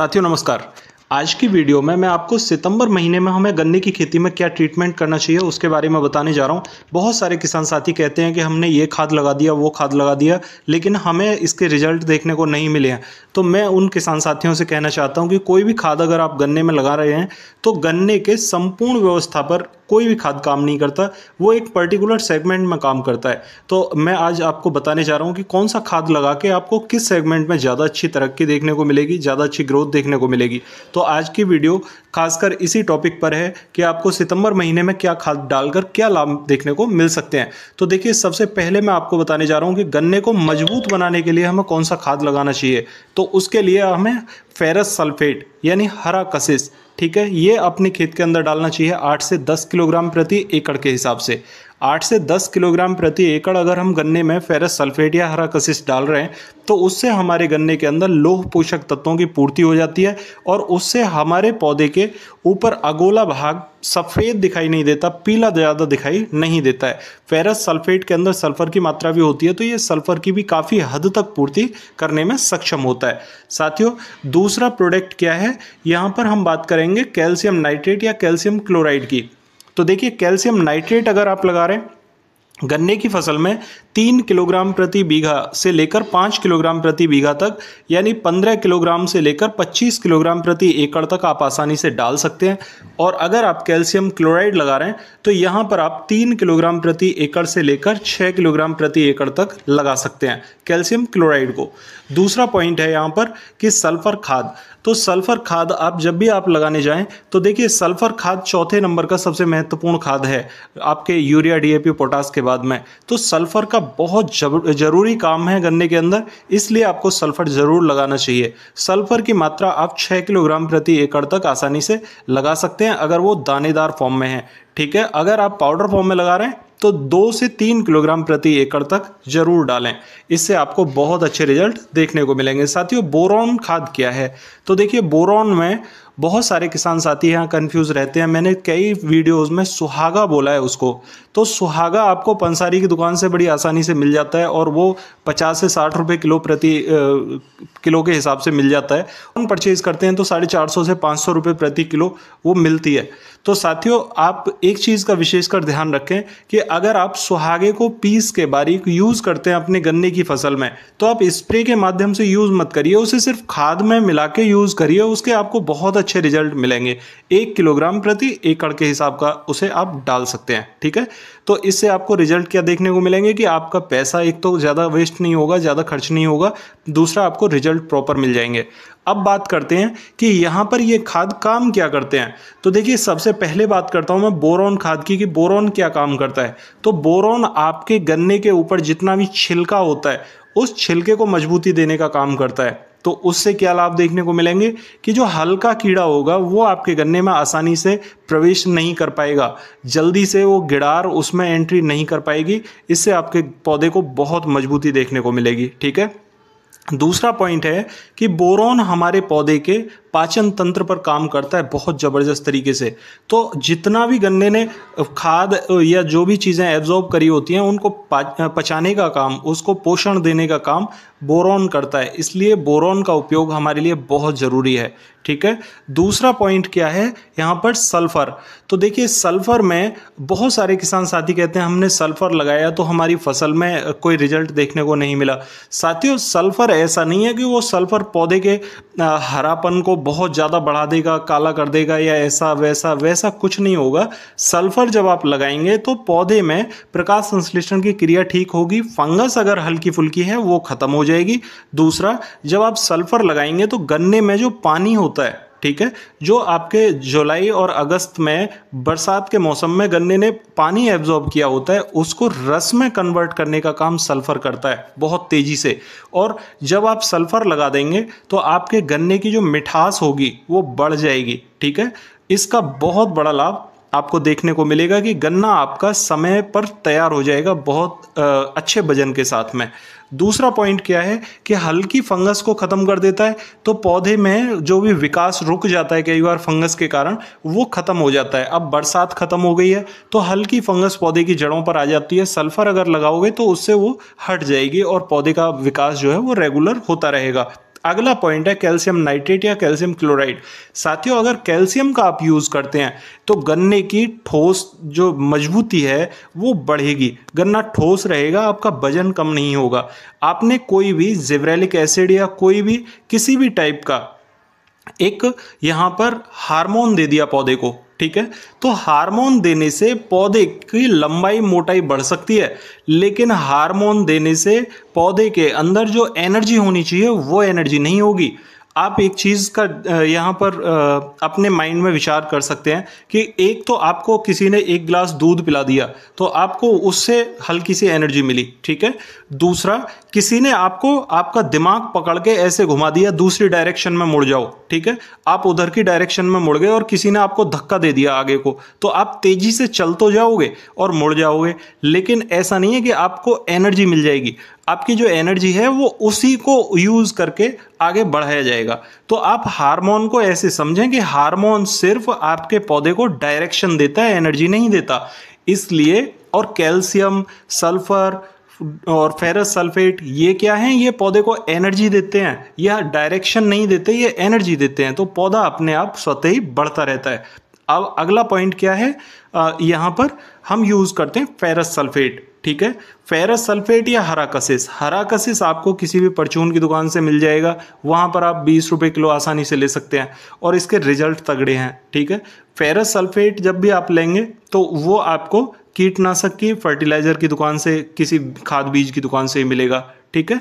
साथियों नमस्कार आज की वीडियो में मैं आपको सितंबर महीने में हमें गन्ने की खेती में क्या ट्रीटमेंट करना चाहिए उसके बारे में बताने जा रहा हूँ बहुत सारे किसान साथी कहते हैं कि हमने ये खाद लगा दिया वो खाद लगा दिया लेकिन हमें इसके रिजल्ट देखने को नहीं मिले हैं तो मैं उन किसान साथियों से कहना चाहता हूँ कि कोई भी खाद अगर आप गन्ने में लगा रहे हैं तो गन्ने के संपूर्ण व्यवस्था पर कोई भी खाद काम नहीं करता वो एक पर्टिकुलर सेगमेंट में काम करता है तो मैं आज आपको बताने जा रहा हूँ कि कौन सा खाद लगा के आपको किस सेगमेंट में ज़्यादा अच्छी तरक्की देखने को मिलेगी ज़्यादा अच्छी ग्रोथ देखने को मिलेगी तो आज की वीडियो खासकर इसी टॉपिक पर है कि आपको सितंबर महीने में क्या खाद डालकर क्या लाभ देखने को मिल सकते हैं तो देखिए सबसे पहले मैं आपको बताने जा रहा हूँ कि गन्ने को मजबूत बनाने के लिए हमें कौन सा खाद लगाना चाहिए तो उसके लिए हमें फेरस सल्फेट यानी हरा कशिश ठीक है ये अपने खेत के अंदर डालना चाहिए आठ से दस किलोग्राम प्रति एकड़ के हिसाब से आठ से दस किलोग्राम प्रति एकड़ अगर हम गन्ने में फेरस सल्फेट या हरा कशिश डाल रहे हैं तो उससे हमारे गन्ने के अंदर लोह पोषक तत्वों की पूर्ति हो जाती है और उससे हमारे पौधे के ऊपर अगोला भाग सफ़ेद दिखाई नहीं देता पीला ज़्यादा दिखाई नहीं देता है फेरस सल्फेट के अंदर सल्फर की मात्रा भी होती है तो ये सल्फर की भी काफ़ी हद तक पूर्ति करने में सक्षम होता है साथियों दूसरा प्रोडक्ट क्या है यहाँ पर हम बात करेंगे कैल्शियम नाइट्रेट या कैल्शियम क्लोराइड की तो देखिए कैल्शियम नाइट्रेट अगर आप लगा रहे हैं गन्ने की फसल में तीन किलोग्राम प्रति बीघा से लेकर पाँच किलोग्राम प्रति बीघा तक यानी पंद्रह किलोग्राम से लेकर पच्चीस किलोग्राम प्रति एकड़ तक आप आसानी से डाल सकते हैं और अगर आप कैल्शियम क्लोराइड लगा रहे हैं तो यहाँ पर आप तीन किलोग्राम प्रति एकड़ से लेकर छः किलोग्राम प्रति एकड़ तक लगा सकते हैं कैल्शियम क्लोराइड को दूसरा पॉइंट है यहाँ पर कि सल्फर खाद तो सल्फर खाद आप जब भी आप लगाने जाएं तो देखिए सल्फर खाद चौथे नंबर का सबसे महत्वपूर्ण खाद है आपके यूरिया डीएपी पोटास के बाद में तो सल्फर का बहुत ज़रूरी काम है गन्ने के अंदर इसलिए आपको सल्फर ज़रूर लगाना चाहिए सल्फर की मात्रा आप 6 किलोग्राम प्रति एकड़ तक आसानी से लगा सकते हैं अगर वो दानेदार फॉर्म में है ठीक है अगर आप पाउडर फॉर्म में लगा रहे हैं तो दो से तीन किलोग्राम प्रति एकड़ तक जरूर डालें इससे आपको बहुत अच्छे रिजल्ट देखने को मिलेंगे साथियों बोरॉन खाद क्या है तो देखिए बोरॉन में बहुत सारे किसान साथी यहाँ कन्फ्यूज़ रहते हैं मैंने कई वीडियोस में सुहागा बोला है उसको तो सुहागा आपको पंसारी की दुकान से बड़ी आसानी से मिल जाता है और वो पचास से साठ रुपये किलो प्रति किलो के हिसाब से मिल जाता है हम परचेज़ करते हैं तो साढ़े चार सौ से पाँच सौ रुपये प्रति किलो वो मिलती है तो साथियों आप एक चीज़ का विशेषकर ध्यान रखें कि अगर आप सुहागे को पीस के बारीक यूज़ करते हैं अपने गन्ने की फसल में तो आप स्प्रे के माध्यम से यूज़ मत करिए उसे सिर्फ खाद में मिला के यूज़ करिए उसके आपको बहुत अच्छे रिजल्ट मिलेंगे एक किलोग्राम प्रति एकड़ के हिसाब का उसे आप डाल सकते हैं ठीक है तो इससे आपको रिजल्ट क्या देखने को मिलेंगे कि आपका पैसा एक तो ज़्यादा वेस्ट वेस्ट नहीं होगा ज़्यादा खर्च नहीं होगा दूसरा आपको रिजल्ट प्रॉपर मिल जाएंगे अब बात करते हैं कि यहाँ पर ये खाद काम क्या करते हैं तो देखिए सबसे पहले बात करता हूँ मैं बोरॉन खाद की कि बोरॉन क्या काम करता है तो बोरॉन आपके गन्ने के ऊपर जितना भी छिलका होता है उस छिलके को मजबूती देने का काम करता है तो उससे क्या लाभ देखने को मिलेंगे कि जो हल्का कीड़ा होगा वो आपके गन्ने में आसानी से प्रवेश नहीं कर पाएगा जल्दी से वो गिड़ार उसमें एंट्री नहीं कर पाएगी इससे आपके पौधे को बहुत मजबूती देखने को मिलेगी ठीक है दूसरा पॉइंट है कि बोरोन हमारे पौधे के पाचन तंत्र पर काम करता है बहुत ज़बरदस्त तरीके से तो जितना भी गन्ने ने खाद या जो भी चीज़ें एब्जॉर्ब करी होती हैं उनको पचाने का काम उसको पोषण देने का काम बोरॉन करता है इसलिए बोरॉन का उपयोग हमारे लिए बहुत ज़रूरी है ठीक है दूसरा पॉइंट क्या है यहाँ पर सल्फ़र तो देखिए सल्फ़र में बहुत सारे किसान साथी कहते हैं हमने सल्फ़र लगाया तो हमारी फसल में कोई रिजल्ट देखने को नहीं मिला साथियों सल्फ़र ऐसा नहीं है कि वो सल्फ़र पौधे के हरापन को बहुत ज़्यादा बढ़ा देगा काला कर देगा या ऐसा वैसा वैसा कुछ नहीं होगा सल्फर जब आप लगाएंगे तो पौधे में प्रकाश संश्लेषण की क्रिया ठीक होगी फंगस अगर हल्की फुल्की है वो ख़त्म हो जाएगी दूसरा जब आप सल्फर लगाएंगे तो गन्ने में जो पानी होता है ठीक है जो आपके जुलाई और अगस्त में बरसात के मौसम में गन्ने ने पानी एब्जॉर्ब किया होता है उसको रस में कन्वर्ट करने का काम सल्फ़र करता है बहुत तेज़ी से और जब आप सल्फ़र लगा देंगे तो आपके गन्ने की जो मिठास होगी वो बढ़ जाएगी ठीक है इसका बहुत बड़ा लाभ आपको देखने को मिलेगा कि गन्ना आपका समय पर तैयार हो जाएगा बहुत अच्छे वजन के साथ में दूसरा पॉइंट क्या है कि हल्की फंगस को ख़त्म कर देता है तो पौधे में जो भी विकास रुक जाता है कई बार फंगस के कारण वो ख़त्म हो जाता है अब बरसात ख़त्म हो गई है तो हल्की फंगस पौधे की जड़ों पर आ जाती है सल्फ़र अगर लगाओगे तो उससे वो हट जाएगी और पौधे का विकास जो है वो रेगुलर होता रहेगा अगला पॉइंट है कैल्शियम नाइट्रेट या कैल्शियम क्लोराइड साथियों अगर कैल्शियम का आप यूज़ करते हैं तो गन्ने की ठोस जो मजबूती है वो बढ़ेगी गन्ना ठोस रहेगा आपका वजन कम नहीं होगा आपने कोई भी जेवरेलिक एसिड या कोई भी किसी भी टाइप का एक यहाँ पर हार्मोन दे दिया पौधे को ठीक है तो हार्मोन देने से पौधे की लंबाई मोटाई बढ़ सकती है लेकिन हार्मोन देने से पौधे के अंदर जो एनर्जी होनी चाहिए वो एनर्जी नहीं होगी आप एक चीज़ का यहाँ पर अपने माइंड में विचार कर सकते हैं कि एक तो आपको किसी ने एक गिलास दूध पिला दिया तो आपको उससे हल्की सी एनर्जी मिली ठीक है दूसरा किसी ने आपको आपका दिमाग पकड़ के ऐसे घुमा दिया दूसरी डायरेक्शन में मुड़ जाओ ठीक है आप उधर की डायरेक्शन में मुड़ गए और किसी ने आपको धक्का दे दिया आगे को तो आप तेज़ी से चल तो जाओगे और मुड़ जाओगे लेकिन ऐसा नहीं है कि आपको एनर्जी मिल जाएगी आपकी जो एनर्जी है वो उसी को यूज़ करके आगे बढ़ाया जाएगा तो आप हार्मोन को ऐसे समझें कि हार्मोन सिर्फ आपके पौधे को डायरेक्शन देता है एनर्जी नहीं देता इसलिए और कैल्शियम सल्फर और फेरस सल्फेट ये क्या है ये पौधे को एनर्जी देते हैं यह डायरेक्शन नहीं देते ये एनर्जी देते हैं तो पौधा अपने आप स्वतः ही बढ़ता रहता है अब अगला पॉइंट क्या है यहाँ पर हम यूज़ करते हैं फेरस सल्फेट ठीक है फेरस सल्फेट या हरा कसिस हरा कसिस आपको किसी भी परचून की दुकान से मिल जाएगा वहाँ पर आप बीस रुपये किलो आसानी से ले सकते हैं और इसके रिजल्ट तगड़े हैं ठीक है फेरस सल्फेट जब भी आप लेंगे तो वो आपको कीटनाशक की फर्टिलाइज़र की दुकान से किसी खाद बीज की दुकान से ही मिलेगा ठीक है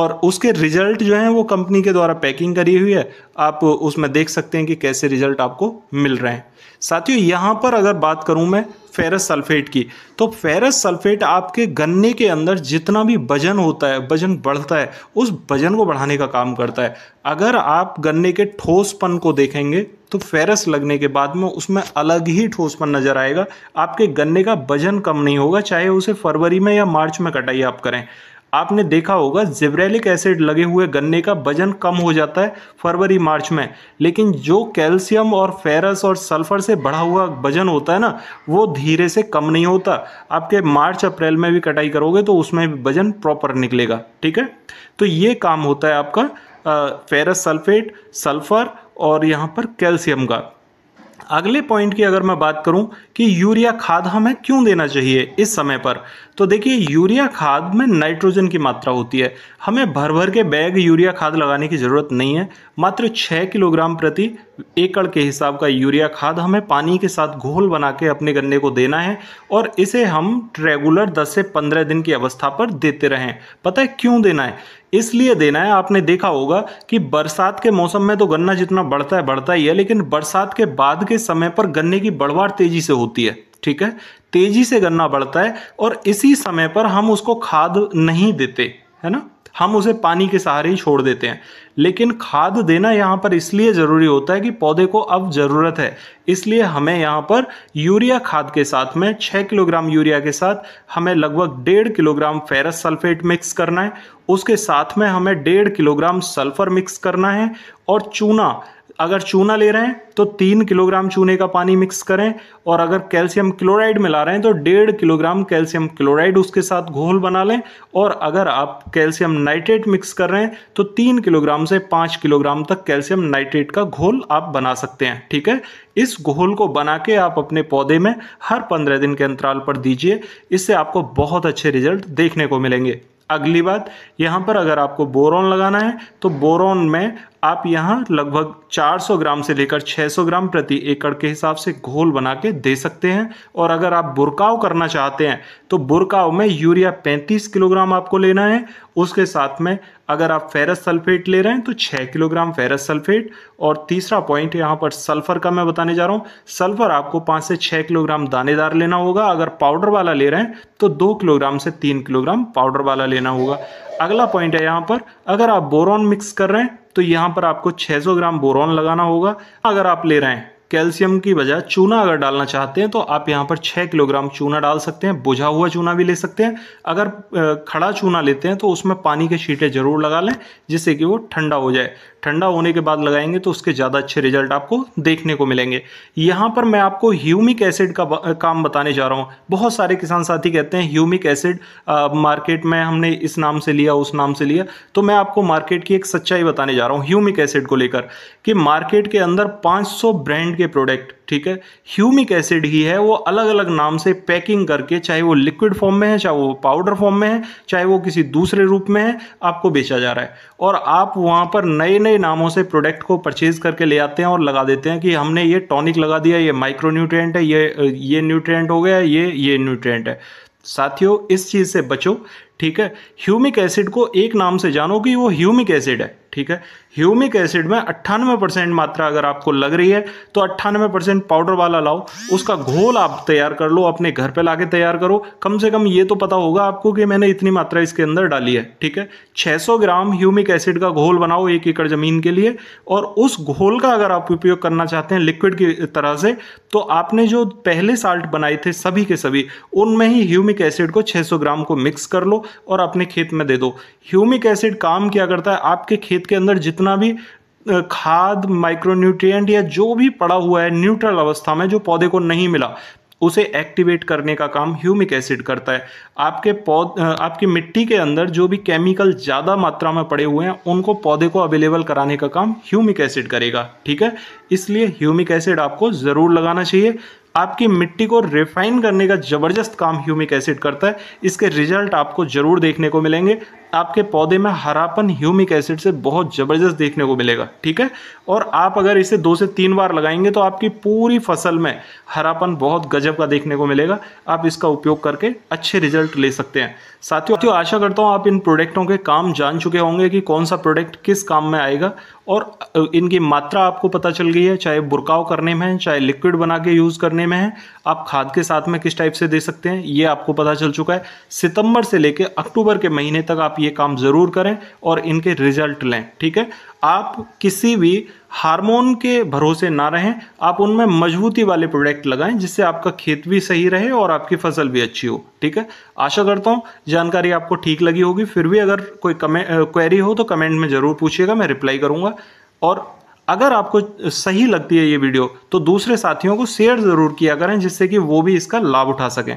और उसके रिजल्ट जो हैं वो कंपनी के द्वारा पैकिंग करी हुई है आप उसमें देख सकते हैं कि कैसे रिजल्ट आपको मिल रहे हैं साथियों यहाँ पर अगर बात करूँ मैं फेरस सल्फेट की तो फेरस सल्फेट आपके गन्ने के अंदर जितना भी वजन होता है वजन बढ़ता है उस वजन को बढ़ाने का काम करता है अगर आप गन्ने के ठोसपन को देखेंगे तो फेरस लगने के बाद में उसमें अलग ही ठोसपन नज़र आएगा आपके गन्ने का वजन कम नहीं होगा चाहे उसे फरवरी में या मार्च में कटाई आप करें आपने देखा होगा जिब्रेलिक एसिड लगे हुए गन्ने का वजन कम हो जाता है फरवरी मार्च में लेकिन जो कैल्शियम और फेरस और सल्फर से बढ़ा हुआ वजन होता है ना वो धीरे से कम नहीं होता आपके मार्च अप्रैल में भी कटाई करोगे तो उसमें भी वजन प्रॉपर निकलेगा ठीक है तो ये काम होता है आपका फेरस सल्फेट सल्फर और यहाँ पर कैल्शियम का अगले पॉइंट की अगर मैं बात करूं कि यूरिया खाद हमें क्यों देना चाहिए इस समय पर तो देखिए यूरिया खाद में नाइट्रोजन की मात्रा होती है हमें भर भर के बैग यूरिया खाद लगाने की ज़रूरत नहीं है मात्र छः किलोग्राम प्रति एकड़ के हिसाब का यूरिया खाद हमें पानी के साथ घोल बना के अपने गन्ने को देना है और इसे हम रेगुलर दस से पंद्रह दिन की अवस्था पर देते रहें पता है क्यों देना है इसलिए देना है आपने देखा होगा कि बरसात के मौसम में तो गन्ना जितना बढ़ता है बढ़ता ही है लेकिन बरसात के बाद के समय पर गन्ने की बढ़वार तेजी से होती है ठीक है तेजी से गन्ना बढ़ता है और इसी समय पर हम उसको खाद नहीं देते है ना हम उसे पानी के सहारे ही छोड़ देते हैं लेकिन खाद देना यहाँ पर इसलिए ज़रूरी होता है कि पौधे को अब ज़रूरत है इसलिए हमें यहाँ पर यूरिया खाद के साथ में छः किलोग्राम यूरिया के साथ हमें लगभग डेढ़ किलोग्राम फेरस सल्फेट मिक्स करना है उसके साथ में हमें डेढ़ किलोग्राम सल्फर मिक्स करना है और चूना अगर चूना ले रहे हैं तो तीन किलोग्राम चूने का पानी मिक्स करें और अगर कैल्शियम क्लोराइड मिला रहे हैं तो डेढ़ किलोग्राम कैल्शियम क्लोराइड उसके साथ घोल बना लें और अगर आप कैल्शियम नाइट्रेट मिक्स कर रहे हैं तो तीन किलोग्राम से पाँच किलोग्राम तक कैल्शियम नाइट्रेट का घोल आप बना सकते हैं ठीक है इस घोल को बना के आप अपने पौधे में हर पंद्रह दिन के अंतराल पर दीजिए इससे आपको बहुत अच्छे रिजल्ट देखने को मिलेंगे अगली बात यहाँ पर अगर आपको बोरॉन लगाना है तो बोरॉन में आप यहाँ लगभग 400 ग्राम से लेकर 600 ग्राम प्रति एकड़ के हिसाब से घोल बना के दे सकते हैं और अगर आप बुरकाव करना चाहते हैं तो बुरकाव में यूरिया 35 किलोग्राम आपको लेना है उसके साथ में अगर आप फेरस सल्फेट ले रहे हैं तो 6 किलोग्राम फेरस सल्फेट और तीसरा पॉइंट यहाँ पर सल्फर का मैं बताने जा रहा हूँ सल्फर आपको पाँच से छः किलोग्राम दानेदार लेना होगा अगर पाउडर वाला ले रहे हैं तो दो किलोग्राम से तीन किलोग्राम पाउडर वाला लेना होगा अगला पॉइंट है यहाँ पर अगर आप बोरॉन मिक्स कर रहे हैं तो यहाँ पर आपको 600 ग्राम बोरॉन लगाना होगा अगर आप ले रहे हैं कैल्शियम की बजाय चूना अगर डालना चाहते हैं तो आप यहाँ पर 6 किलोग्राम चूना डाल सकते हैं बुझा हुआ चूना भी ले सकते हैं अगर खड़ा चूना लेते हैं तो उसमें पानी के छीटे ज़रूर लगा लें जिससे कि वो ठंडा हो जाए ठंडा होने के बाद लगाएंगे तो उसके ज़्यादा अच्छे रिजल्ट आपको देखने को मिलेंगे यहाँ पर मैं आपको ह्यूमिक एसिड का काम बताने जा रहा हूँ बहुत सारे किसान साथी कहते हैं ह्यूमिक एसिड मार्केट में हमने इस नाम से लिया उस नाम से लिया तो मैं आपको मार्केट की एक सच्चाई बताने जा रहा हूँ ह्यूमिक एसिड को लेकर कि मार्केट के अंदर पाँच ब्रांड के प्रोडक्ट ठीक है ह्यूमिक एसिड ही है वो अलग अलग नाम से पैकिंग करके चाहे वो लिक्विड फॉर्म में है चाहे वो पाउडर फॉर्म में है चाहे वो किसी दूसरे रूप में है आपको बेचा जा रहा है और आप वहाँ पर नए नए नामों से प्रोडक्ट को परचेज करके ले आते हैं और लगा देते हैं कि हमने ये टॉनिक लगा दिया ये माइक्रो न्यूट्रियट है ये ये न्यूट्रियट हो गया ये ये न्यूट्रियट है साथियों इस चीज़ से बचो ठीक है ह्यूमिक एसिड को एक नाम से जानो कि वो ह्यूमिक एसिड है ठीक है ह्यूमिक एसिड में अट्ठानवे परसेंट मात्रा अगर आपको लग रही है तो अट्ठानवे परसेंट पाउडर वाला लाओ उसका घोल आप तैयार कर लो अपने घर पे लाके तैयार करो कम से कम ये तो पता होगा आपको कि मैंने इतनी मात्रा इसके अंदर डाली है ठीक है 600 ग्राम ह्यूमिक एसिड का घोल बनाओ एक एकड़ ज़मीन के लिए और उस घोल का अगर आप उपयोग करना चाहते हैं लिक्विड की तरह से तो आपने जो पहले साल्ट बनाए थे सभी के सभी उनमें ही ह्यूमिक एसिड को छह ग्राम को मिक्स कर लो और अपने खेत में दे दो ह्यूमिक एसिड काम क्या करता है आपके खेत के अंदर जितना भी खाद माइक्रोन्यूट्रिएंट या जो भी पड़ा हुआ है न्यूट्रल अवस्था में जो पौधे को नहीं मिला उसे एक्टिवेट करने का काम ह्यूमिक एसिड करता है आपके पौध आपकी मिट्टी के अंदर जो भी केमिकल ज़्यादा मात्रा में पड़े हुए हैं उनको पौधे को अवेलेबल कराने का काम ह्यूमिक एसिड करेगा ठीक है इसलिए ह्यूमिक एसिड आपको ज़रूर लगाना चाहिए आपकी मिट्टी को रिफाइन करने का ज़बरदस्त काम ह्यूमिक एसिड करता है इसके रिजल्ट आपको ज़रूर देखने को मिलेंगे आपके पौधे में हरापन ह्यूमिक एसिड से बहुत ज़बरदस्त देखने को मिलेगा ठीक है और आप अगर इसे दो से तीन बार लगाएंगे तो आपकी पूरी फसल में हरापन बहुत गजब का देखने को मिलेगा आप इसका उपयोग करके अच्छे रिजल्ट ले सकते हैं साथियों आशा करता हूँ आप इन प्रोडक्टों के काम जान चुके होंगे कि कौन सा प्रोडक्ट किस काम में आएगा और इनकी मात्रा आपको पता चल गई है चाहे बुरकाव करने में है चाहे लिक्विड बना के यूज़ करने में है आप खाद के साथ में किस टाइप से दे सकते हैं ये आपको पता चल चुका है सितंबर से लेकर अक्टूबर के महीने तक आप ये काम ज़रूर करें और इनके रिजल्ट लें ठीक है आप किसी भी हार्मोन के भरोसे ना रहें आप उनमें मजबूती वाले प्रोडक्ट लगाएं जिससे आपका खेत भी सही रहे और आपकी फसल भी अच्छी हो ठीक है आशा करता हूँ जानकारी आपको ठीक लगी होगी फिर भी अगर कोई कमें क्वेरी हो तो कमेंट में ज़रूर पूछिएगा मैं रिप्लाई करूँगा और अगर आपको सही लगती है ये वीडियो तो दूसरे साथियों को शेयर ज़रूर किया करें जिससे कि वो भी इसका लाभ उठा सकें